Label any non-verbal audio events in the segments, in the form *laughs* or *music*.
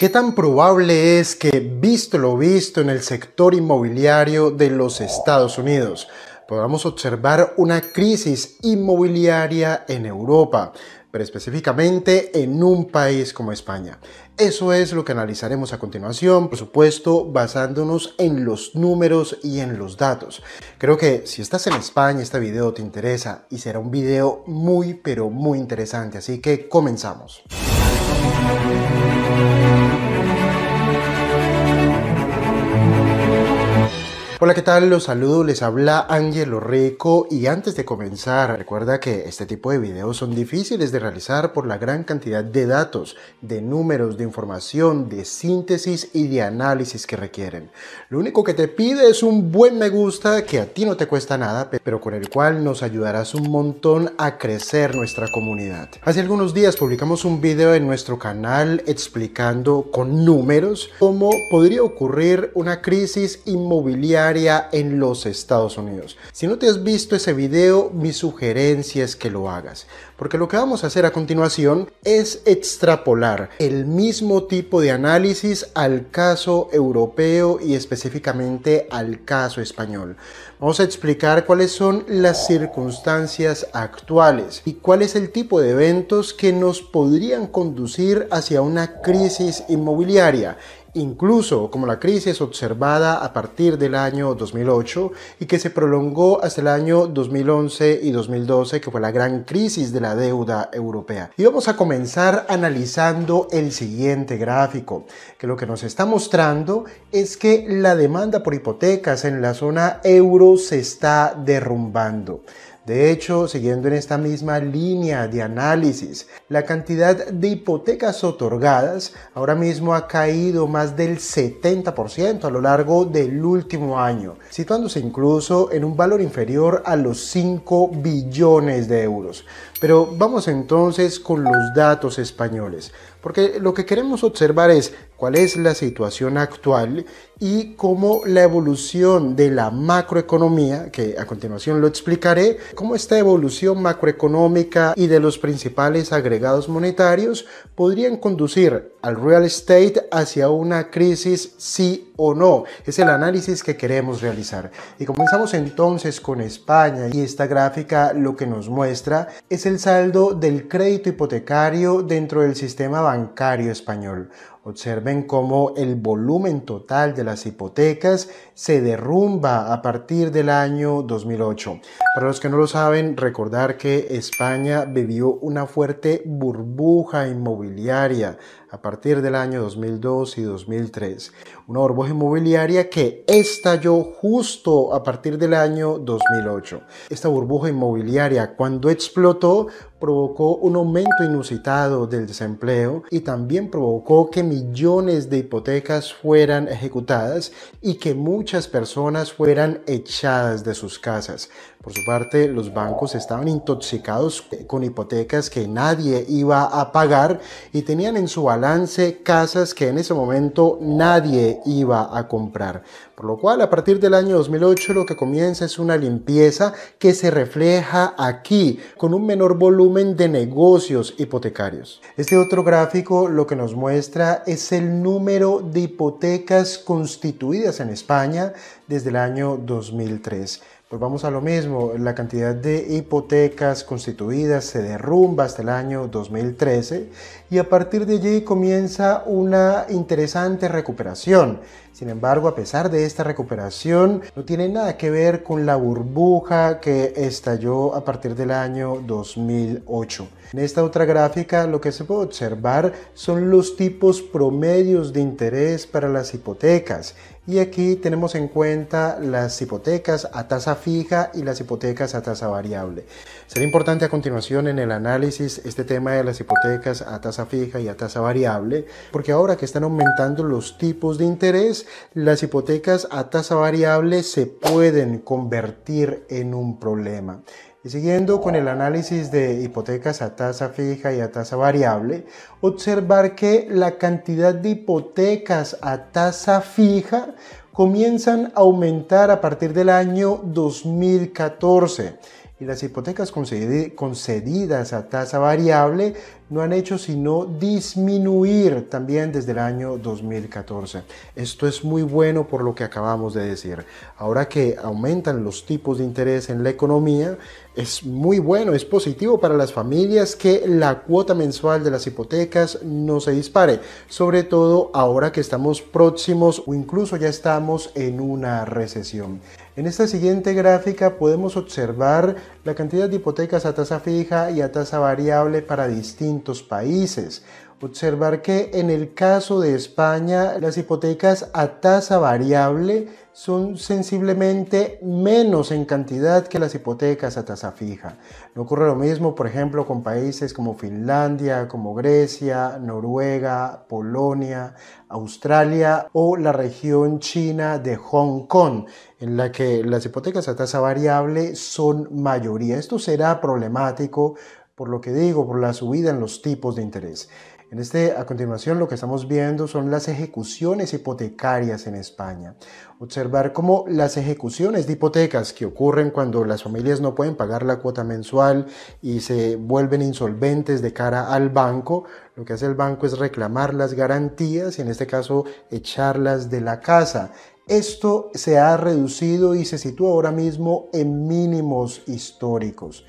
¿Qué tan probable es que, visto lo visto en el sector inmobiliario de los Estados Unidos, podamos observar una crisis inmobiliaria en Europa, pero específicamente en un país como España? Eso es lo que analizaremos a continuación, por supuesto basándonos en los números y en los datos. Creo que si estás en España este video te interesa y será un video muy pero muy interesante, así que comenzamos. Hola, ¿qué tal? Los saludo, les habla Ángel Rico y antes de comenzar, recuerda que este tipo de videos son difíciles de realizar por la gran cantidad de datos, de números, de información, de síntesis y de análisis que requieren. Lo único que te pide es un buen me gusta que a ti no te cuesta nada, pero con el cual nos ayudarás un montón a crecer nuestra comunidad. Hace algunos días publicamos un video en nuestro canal explicando con números cómo podría ocurrir una crisis inmobiliaria en los Estados Unidos. Si no te has visto ese video, mi sugerencia es que lo hagas, porque lo que vamos a hacer a continuación es extrapolar el mismo tipo de análisis al caso europeo y específicamente al caso español. Vamos a explicar cuáles son las circunstancias actuales y cuál es el tipo de eventos que nos podrían conducir hacia una crisis inmobiliaria incluso como la crisis observada a partir del año 2008 y que se prolongó hasta el año 2011 y 2012, que fue la gran crisis de la deuda europea. Y vamos a comenzar analizando el siguiente gráfico, que lo que nos está mostrando es que la demanda por hipotecas en la zona euro se está derrumbando. De hecho, siguiendo en esta misma línea de análisis, la cantidad de hipotecas otorgadas ahora mismo ha caído más del 70% a lo largo del último año, situándose incluso en un valor inferior a los 5 billones de euros. Pero vamos entonces con los datos españoles, porque lo que queremos observar es cuál es la situación actual y cómo la evolución de la macroeconomía, que a continuación lo explicaré, cómo esta evolución macroeconómica y de los principales agregados monetarios podrían conducir al real estate hacia una crisis sí o no. Es el análisis que queremos realizar. Y comenzamos entonces con España y esta gráfica lo que nos muestra es el saldo del crédito hipotecario dentro del sistema bancario español. Observen cómo el volumen total de las hipotecas se derrumba a partir del año 2008. Para los que no lo saben, recordar que España vivió una fuerte burbuja inmobiliaria a partir del año 2002 y 2003. Una burbuja inmobiliaria que estalló justo a partir del año 2008. Esta burbuja inmobiliaria cuando explotó provocó un aumento inusitado del desempleo y también provocó que millones de hipotecas fueran ejecutadas y que muchas personas fueran echadas de sus casas. Por su parte, los bancos estaban intoxicados eh, con hipotecas que nadie iba a pagar y tenían en su balance casas que en ese momento nadie iba a comprar. Por lo cual, a partir del año 2008 lo que comienza es una limpieza que se refleja aquí con un menor volumen de negocios hipotecarios. Este otro gráfico lo que nos muestra es el número de hipotecas constituidas en España desde el año 2003. Pues vamos a lo mismo, la cantidad de hipotecas constituidas se derrumba hasta el año 2013 y a partir de allí comienza una interesante recuperación sin embargo, a pesar de esta recuperación, no tiene nada que ver con la burbuja que estalló a partir del año 2008. En esta otra gráfica lo que se puede observar son los tipos promedios de interés para las hipotecas y aquí tenemos en cuenta las hipotecas a tasa fija y las hipotecas a tasa variable. Será importante a continuación en el análisis este tema de las hipotecas a tasa fija y a tasa variable porque ahora que están aumentando los tipos de interés las hipotecas a tasa variable se pueden convertir en un problema. Y siguiendo con el análisis de hipotecas a tasa fija y a tasa variable, observar que la cantidad de hipotecas a tasa fija comienzan a aumentar a partir del año 2014 y las hipotecas concedidas a tasa variable no han hecho sino disminuir también desde el año 2014. Esto es muy bueno por lo que acabamos de decir. Ahora que aumentan los tipos de interés en la economía, es muy bueno, es positivo para las familias que la cuota mensual de las hipotecas no se dispare, sobre todo ahora que estamos próximos o incluso ya estamos en una recesión. En esta siguiente gráfica podemos observar la cantidad de hipotecas a tasa fija y a tasa variable para distintos países. Observar que en el caso de España las hipotecas a tasa variable son sensiblemente menos en cantidad que las hipotecas a tasa fija. No ocurre lo mismo, por ejemplo, con países como Finlandia, como Grecia, Noruega, Polonia, Australia o la región china de Hong Kong, en la que las hipotecas a tasa variable son mayoría. Esto será problemático por lo que digo, por la subida en los tipos de interés. En este, a continuación, lo que estamos viendo son las ejecuciones hipotecarias en España. Observar cómo las ejecuciones de hipotecas que ocurren cuando las familias no pueden pagar la cuota mensual y se vuelven insolventes de cara al banco, lo que hace el banco es reclamar las garantías y en este caso echarlas de la casa esto se ha reducido y se sitúa ahora mismo en mínimos históricos.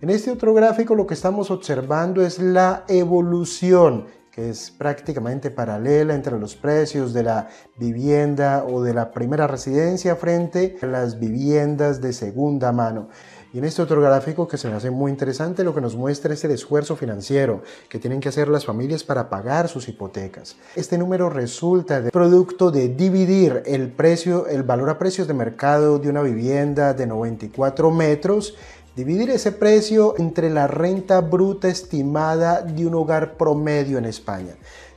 En este otro gráfico lo que estamos observando es la evolución que es prácticamente paralela entre los precios de la vivienda o de la primera residencia frente a las viviendas de segunda mano. Y en este otro gráfico que se me hace muy interesante, lo que nos muestra es el esfuerzo financiero que tienen que hacer las familias para pagar sus hipotecas. Este número resulta de producto de dividir el precio, el valor a precios de mercado de una vivienda de 94 metros Dividir ese precio entre la renta bruta estimada de un hogar promedio en España.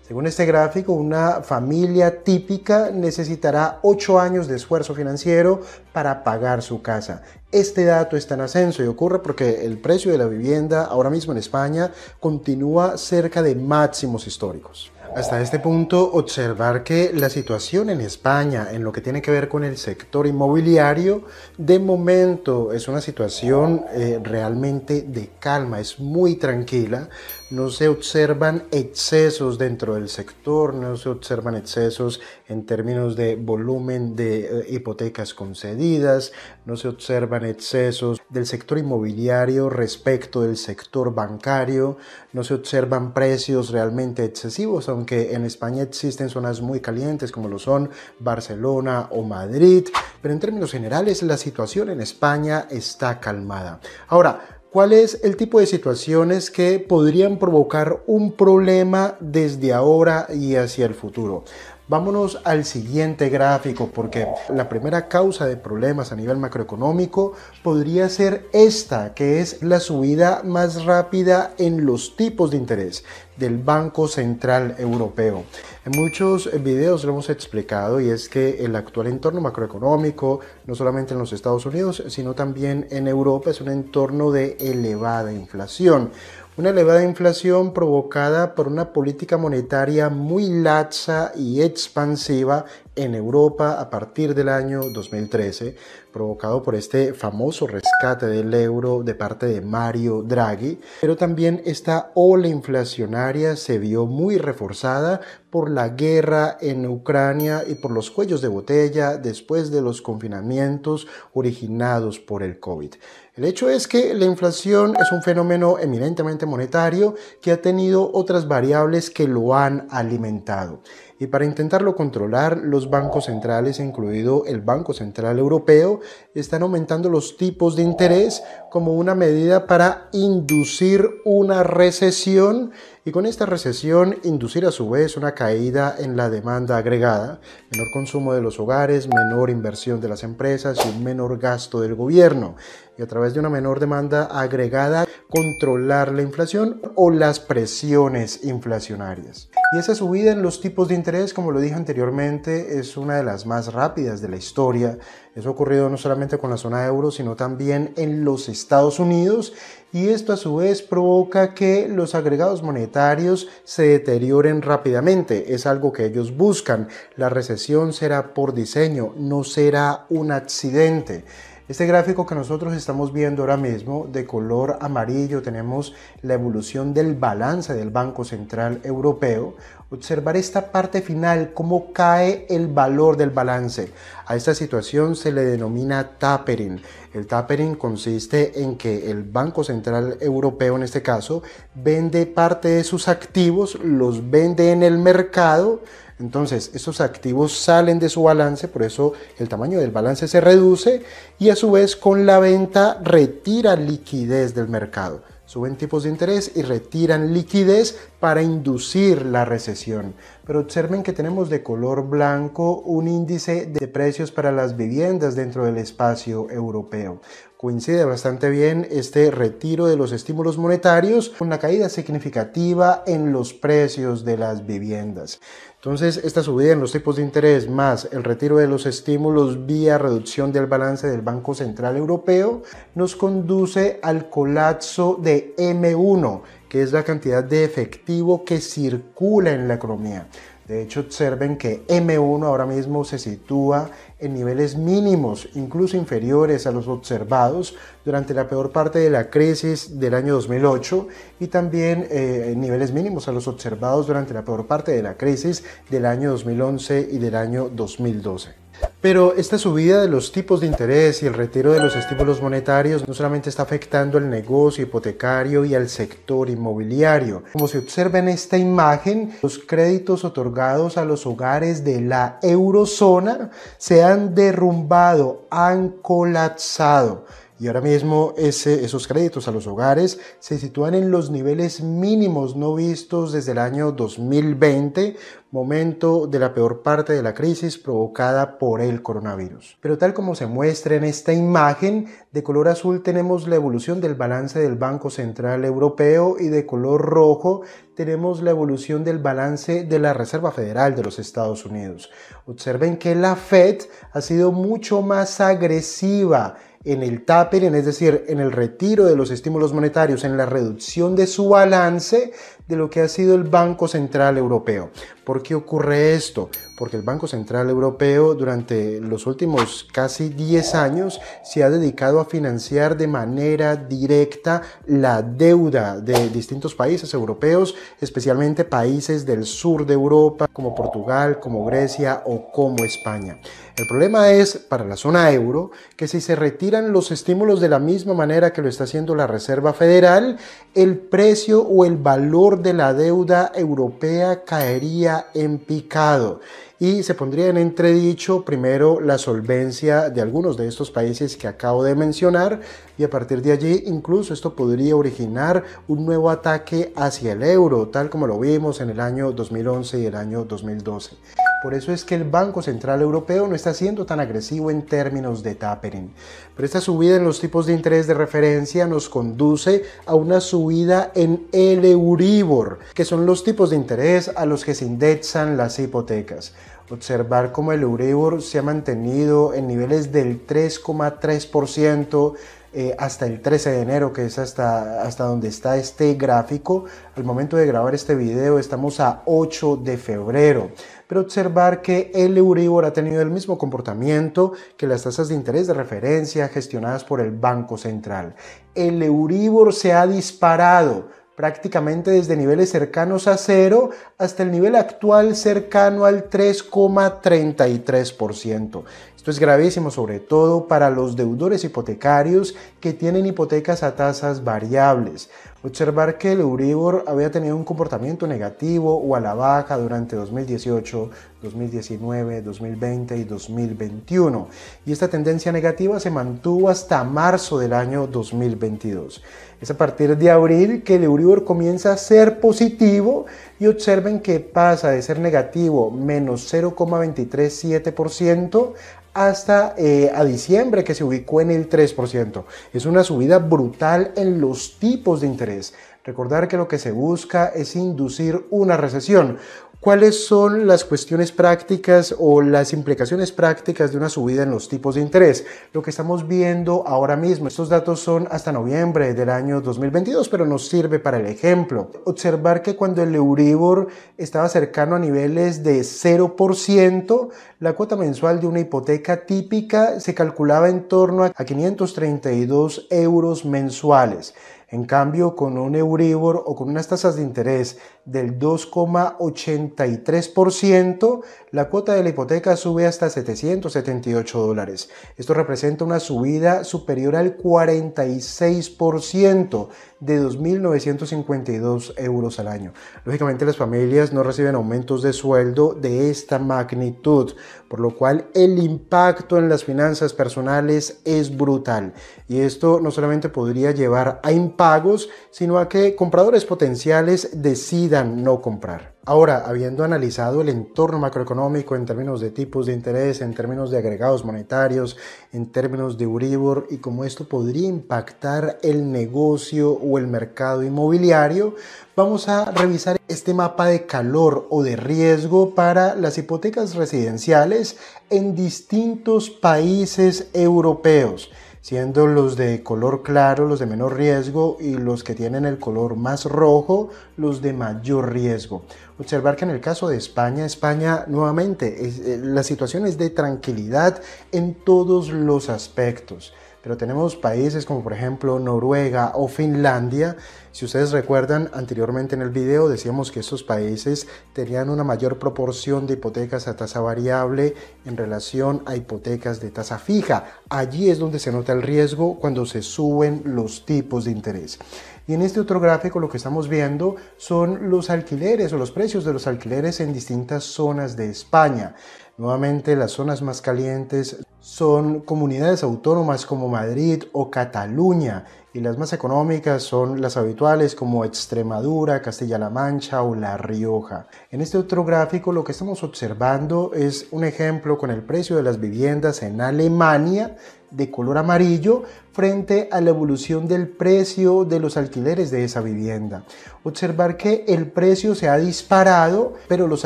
Según este gráfico, una familia típica necesitará 8 años de esfuerzo financiero para pagar su casa este dato está en ascenso y ocurre porque el precio de la vivienda ahora mismo en España continúa cerca de máximos históricos. Hasta este punto, observar que la situación en España en lo que tiene que ver con el sector inmobiliario, de momento es una situación eh, realmente de calma, es muy tranquila, no se observan excesos dentro del sector, no se observan excesos en términos de volumen de eh, hipotecas concedidas, no se observan excesos del sector inmobiliario respecto del sector bancario, no se observan precios realmente excesivos, aunque en España existen zonas muy calientes como lo son Barcelona o Madrid, pero en términos generales la situación en España está calmada. Ahora, ¿Cuál es el tipo de situaciones que podrían provocar un problema desde ahora y hacia el futuro? Vámonos al siguiente gráfico porque la primera causa de problemas a nivel macroeconómico podría ser esta, que es la subida más rápida en los tipos de interés del Banco Central Europeo. En muchos videos lo hemos explicado y es que el actual entorno macroeconómico, no solamente en los Estados Unidos, sino también en Europa, es un entorno de elevada inflación una elevada inflación provocada por una política monetaria muy laxa y expansiva en Europa a partir del año 2013, provocado por este famoso rescate del euro de parte de Mario Draghi, pero también esta ola inflacionaria se vio muy reforzada por la guerra en Ucrania y por los cuellos de botella después de los confinamientos originados por el COVID. El hecho es que la inflación es un fenómeno eminentemente monetario que ha tenido otras variables que lo han alimentado y para intentarlo controlar, los bancos centrales, incluido el Banco Central Europeo, están aumentando los tipos de interés como una medida para inducir una recesión y con esta recesión inducir a su vez una caída en la demanda agregada, menor consumo de los hogares, menor inversión de las empresas y un menor gasto del gobierno y a través de una menor demanda agregada controlar la inflación o las presiones inflacionarias. Y esa subida en los tipos de interés, como lo dije anteriormente, es una de las más rápidas de la historia. Eso ha ocurrido no solamente con la zona de euro, sino también en los Estados Unidos. Y esto a su vez provoca que los agregados monetarios se deterioren rápidamente. Es algo que ellos buscan. La recesión será por diseño, no será un accidente. Este gráfico que nosotros estamos viendo ahora mismo de color amarillo tenemos la evolución del balance del Banco Central Europeo. Observar esta parte final, cómo cae el valor del balance. A esta situación se le denomina tapering. El tapering consiste en que el Banco Central Europeo en este caso vende parte de sus activos, los vende en el mercado entonces, esos activos salen de su balance, por eso el tamaño del balance se reduce y a su vez con la venta retira liquidez del mercado. Suben tipos de interés y retiran liquidez para inducir la recesión. Pero observen que tenemos de color blanco un índice de precios para las viviendas dentro del espacio europeo coincide bastante bien este retiro de los estímulos monetarios con la caída significativa en los precios de las viviendas. Entonces, esta subida en los tipos de interés más el retiro de los estímulos vía reducción del balance del Banco Central Europeo nos conduce al colapso de M1, que es la cantidad de efectivo que circula en la economía. De hecho, observen que M1 ahora mismo se sitúa en niveles mínimos, incluso inferiores a los observados durante la peor parte de la crisis del año 2008 y también eh, en niveles mínimos a los observados durante la peor parte de la crisis del año 2011 y del año 2012. Pero esta subida de los tipos de interés y el retiro de los estímulos monetarios no solamente está afectando al negocio hipotecario y al sector inmobiliario. Como se observa en esta imagen, los créditos otorgados a los hogares de la eurozona se han derrumbado, han colapsado. Y ahora mismo esos créditos a los hogares se sitúan en los niveles mínimos no vistos desde el año 2020, momento de la peor parte de la crisis provocada por el coronavirus. Pero tal como se muestra en esta imagen, de color azul tenemos la evolución del balance del Banco Central Europeo y de color rojo tenemos la evolución del balance de la Reserva Federal de los Estados Unidos. Observen que la Fed ha sido mucho más agresiva en el tapering, es decir, en el retiro de los estímulos monetarios, en la reducción de su balance, de lo que ha sido el Banco Central Europeo. ¿Por qué ocurre esto? Porque el Banco Central Europeo durante los últimos casi 10 años se ha dedicado a financiar de manera directa la deuda de distintos países europeos, especialmente países del sur de Europa como Portugal, como Grecia o como España. El problema es para la zona euro que si se retiran los estímulos de la misma manera que lo está haciendo la Reserva Federal, el precio o el valor de la deuda europea caería en picado y se pondría en entredicho primero la solvencia de algunos de estos países que acabo de mencionar y a partir de allí incluso esto podría originar un nuevo ataque hacia el euro, tal como lo vimos en el año 2011 y el año 2012. Por eso es que el Banco Central Europeo no está siendo tan agresivo en términos de tapering. Pero esta subida en los tipos de interés de referencia nos conduce a una subida en el Euribor, que son los tipos de interés a los que se indexan las hipotecas observar cómo el Euribor se ha mantenido en niveles del 3,3% eh, hasta el 13 de enero, que es hasta, hasta donde está este gráfico. Al momento de grabar este video estamos a 8 de febrero. Pero observar que el Euribor ha tenido el mismo comportamiento que las tasas de interés de referencia gestionadas por el Banco Central. El Euribor se ha disparado prácticamente desde niveles cercanos a cero hasta el nivel actual cercano al 3,33%. Esto es gravísimo sobre todo para los deudores hipotecarios que tienen hipotecas a tasas variables. Observar que el Euribor había tenido un comportamiento negativo o a la baja durante 2018, 2019, 2020 y 2021 y esta tendencia negativa se mantuvo hasta marzo del año 2022. Es a partir de abril que el Euribor comienza a ser positivo y observen que pasa de ser negativo menos 0,237% hasta eh, a diciembre que se ubicó en el 3%. Es una subida brutal en los tipos de interés. Recordar que lo que se busca es inducir una recesión, ¿Cuáles son las cuestiones prácticas o las implicaciones prácticas de una subida en los tipos de interés? Lo que estamos viendo ahora mismo, estos datos son hasta noviembre del año 2022, pero nos sirve para el ejemplo. Observar que cuando el Euribor estaba cercano a niveles de 0%, la cuota mensual de una hipoteca típica se calculaba en torno a 532 euros mensuales. En cambio, con un Euribor o con unas tasas de interés del 2,83%, la cuota de la hipoteca sube hasta 778 dólares. Esto representa una subida superior al 46% de 2.952 euros al año. Lógicamente las familias no reciben aumentos de sueldo de esta magnitud, por lo cual el impacto en las finanzas personales es brutal. Y esto no solamente podría llevar a impacto pagos, sino a que compradores potenciales decidan no comprar. Ahora, habiendo analizado el entorno macroeconómico en términos de tipos de interés, en términos de agregados monetarios, en términos de uribor y cómo esto podría impactar el negocio o el mercado inmobiliario, vamos a revisar este mapa de calor o de riesgo para las hipotecas residenciales en distintos países europeos siendo los de color claro los de menor riesgo y los que tienen el color más rojo los de mayor riesgo. Observar que en el caso de España, España nuevamente, eh, la situación es de tranquilidad en todos los aspectos, pero tenemos países como por ejemplo Noruega o Finlandia si ustedes recuerdan, anteriormente en el video decíamos que estos países tenían una mayor proporción de hipotecas a tasa variable en relación a hipotecas de tasa fija. Allí es donde se nota el riesgo cuando se suben los tipos de interés. Y en este otro gráfico lo que estamos viendo son los alquileres o los precios de los alquileres en distintas zonas de España. Nuevamente las zonas más calientes son comunidades autónomas como Madrid o Cataluña y las más económicas son las habituales como Extremadura, Castilla-La Mancha o La Rioja. En este otro gráfico lo que estamos observando es un ejemplo con el precio de las viviendas en Alemania de color amarillo frente a la evolución del precio de los alquileres de esa vivienda. Observar que el precio se ha disparado, pero los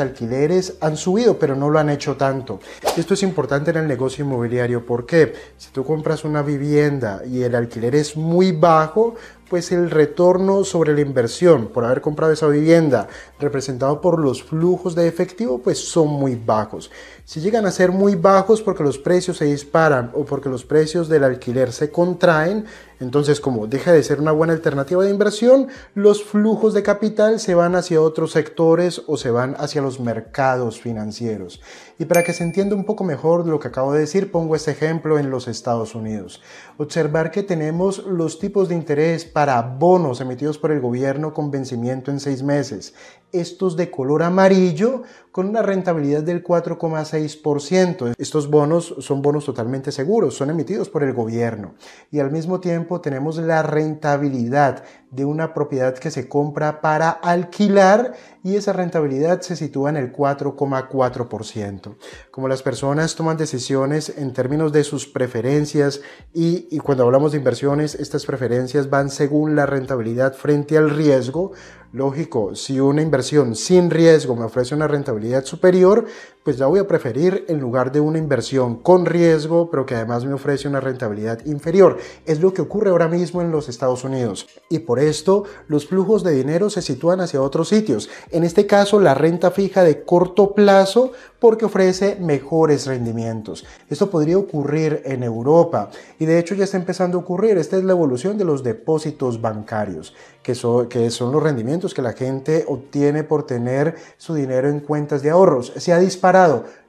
alquileres han subido, pero no lo han hecho tanto. Esto es importante en el negocio inmobiliario porque si tú compras una vivienda y el alquiler es muy bajo, pues el retorno sobre la inversión por haber comprado esa vivienda representado por los flujos de efectivo pues son muy bajos. Si llegan a ser muy bajos porque los precios se disparan o porque los precios del alquiler se contraen, entonces, como deja de ser una buena alternativa de inversión, los flujos de capital se van hacia otros sectores o se van hacia los mercados financieros. Y para que se entienda un poco mejor lo que acabo de decir, pongo este ejemplo en los Estados Unidos. Observar que tenemos los tipos de interés para bonos emitidos por el gobierno con vencimiento en seis meses estos de color amarillo con una rentabilidad del 4,6%. Estos bonos son bonos totalmente seguros, son emitidos por el gobierno y al mismo tiempo tenemos la rentabilidad de una propiedad que se compra para alquilar y esa rentabilidad se sitúa en el 4,4%. Como las personas toman decisiones en términos de sus preferencias y, cuando hablamos de inversiones, estas preferencias van según la rentabilidad frente al riesgo, Lógico, si una inversión sin riesgo me ofrece una rentabilidad superior, pues la voy a preferir en lugar de una inversión con riesgo, pero que además me ofrece una rentabilidad inferior. Es lo que ocurre ahora mismo en los Estados Unidos. Y por esto, los flujos de dinero se sitúan hacia otros sitios. En este caso, la renta fija de corto plazo porque ofrece mejores rendimientos. Esto podría ocurrir en Europa y de hecho ya está empezando a ocurrir. Esta es la evolución de los depósitos bancarios, que son, que son los rendimientos que la gente obtiene por tener su dinero en cuentas de ahorros. Se ha disparado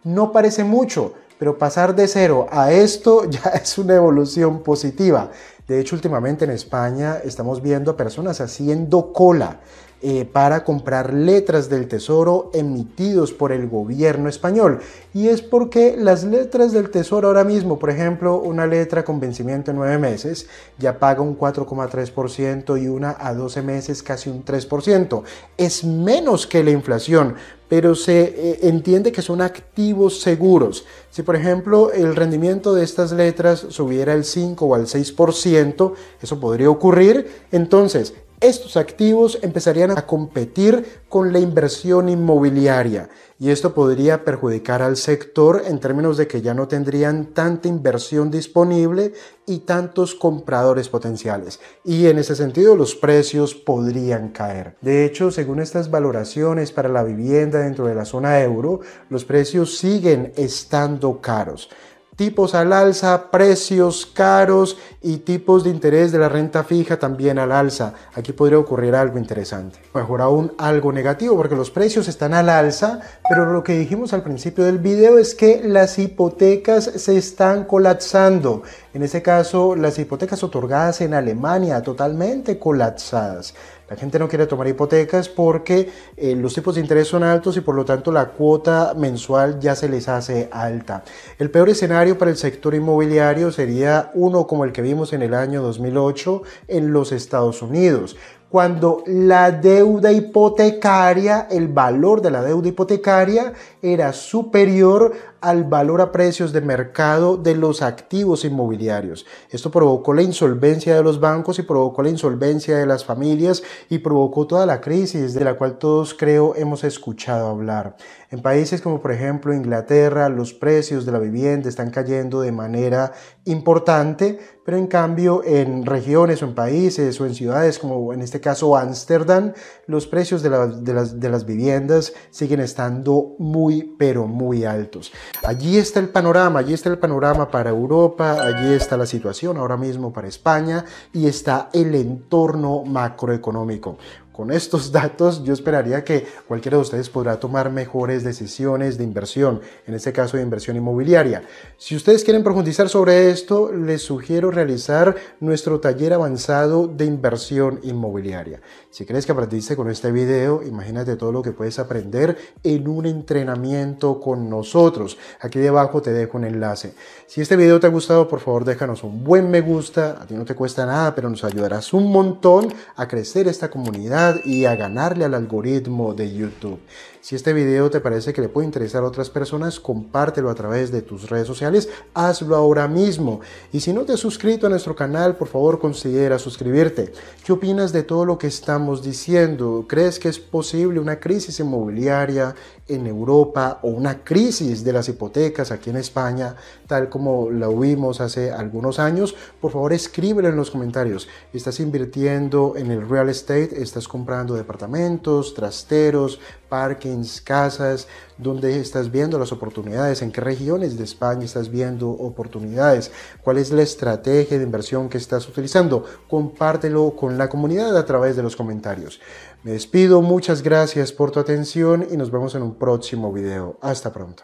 no parece mucho, pero pasar de cero a esto *laughs* ya es una evolución positiva. De hecho, últimamente en España estamos viendo a personas haciendo cola eh, para comprar letras del tesoro emitidos por el gobierno español. Y es porque las letras del tesoro ahora mismo, por ejemplo, una letra con vencimiento en 9 meses ya paga un 4,3% y una a 12 meses casi un 3%. Es menos que la inflación, pero se eh, entiende que son activos seguros. Si por ejemplo el rendimiento de estas letras subiera al 5 o al 6%, eso podría ocurrir, entonces estos activos empezarían a competir con la inversión inmobiliaria y esto podría perjudicar al sector en términos de que ya no tendrían tanta inversión disponible y tantos compradores potenciales y en ese sentido los precios podrían caer. De hecho, según estas valoraciones para la vivienda dentro de la zona euro, los precios siguen estando caros tipos al alza, precios caros y tipos de interés de la renta fija también al alza. Aquí podría ocurrir algo interesante. Mejor aún algo negativo porque los precios están al alza, pero lo que dijimos al principio del video es que las hipotecas se están colapsando. En este caso, las hipotecas otorgadas en Alemania totalmente colapsadas. La gente no quiere tomar hipotecas porque eh, los tipos de interés son altos y por lo tanto la cuota mensual ya se les hace alta. El peor escenario para el sector inmobiliario sería uno como el que vimos en el año 2008 en los Estados Unidos cuando la deuda hipotecaria, el valor de la deuda hipotecaria era superior al valor a precios de mercado de los activos inmobiliarios. Esto provocó la insolvencia de los bancos y provocó la insolvencia de las familias y provocó toda la crisis de la cual todos creo hemos escuchado hablar. En países como por ejemplo Inglaterra, los precios de la vivienda están cayendo de manera importante, pero en cambio en regiones o en países o en ciudades como en este caso Ámsterdam, los precios de, de, las, de las viviendas siguen estando muy pero muy altos. Allí está el panorama, allí está el panorama para Europa, allí está la situación ahora mismo para España y está el entorno macroeconómico. Con estos *laughs* datos yo esperaría que cualquiera de ustedes podrá tomar mejores decisiones de inversión, en este caso de inversión inmobiliaria. Si ustedes quieren profundizar sobre esto, les sugiero realizar nuestro taller avanzado de inversión inmobiliaria. Si crees que aprendiste con este video, imagínate todo lo que puedes aprender en un entrenamiento con nosotros. Aquí debajo te dejo un enlace. Si este video te ha gustado, por favor déjanos un buen me gusta. A ti no te cuesta nada, pero nos ayudarás un montón a crecer esta comunidad y a ganarle al algoritmo de YouTube. Si este video te parece que le puede interesar a otras personas, compártelo a través de tus redes sociales, hazlo ahora mismo. Y si no te has suscrito a nuestro canal, por favor considera suscribirte. ¿Qué opinas de todo lo que estamos diciendo? ¿Crees que es posible una crisis inmobiliaria en Europa o una crisis de las hipotecas aquí en España, tal como la vimos hace algunos años? Por favor escríbelo en los comentarios. ¿Estás invirtiendo en el real estate? ¿Estás comprando departamentos, trasteros, parking? casas, dónde estás viendo las oportunidades, en qué regiones de España estás viendo oportunidades, cuál es la estrategia de inversión que estás utilizando. Compártelo con la comunidad a través de los comentarios. Me despido, muchas gracias por tu atención y nos vemos en un próximo video. Hasta pronto.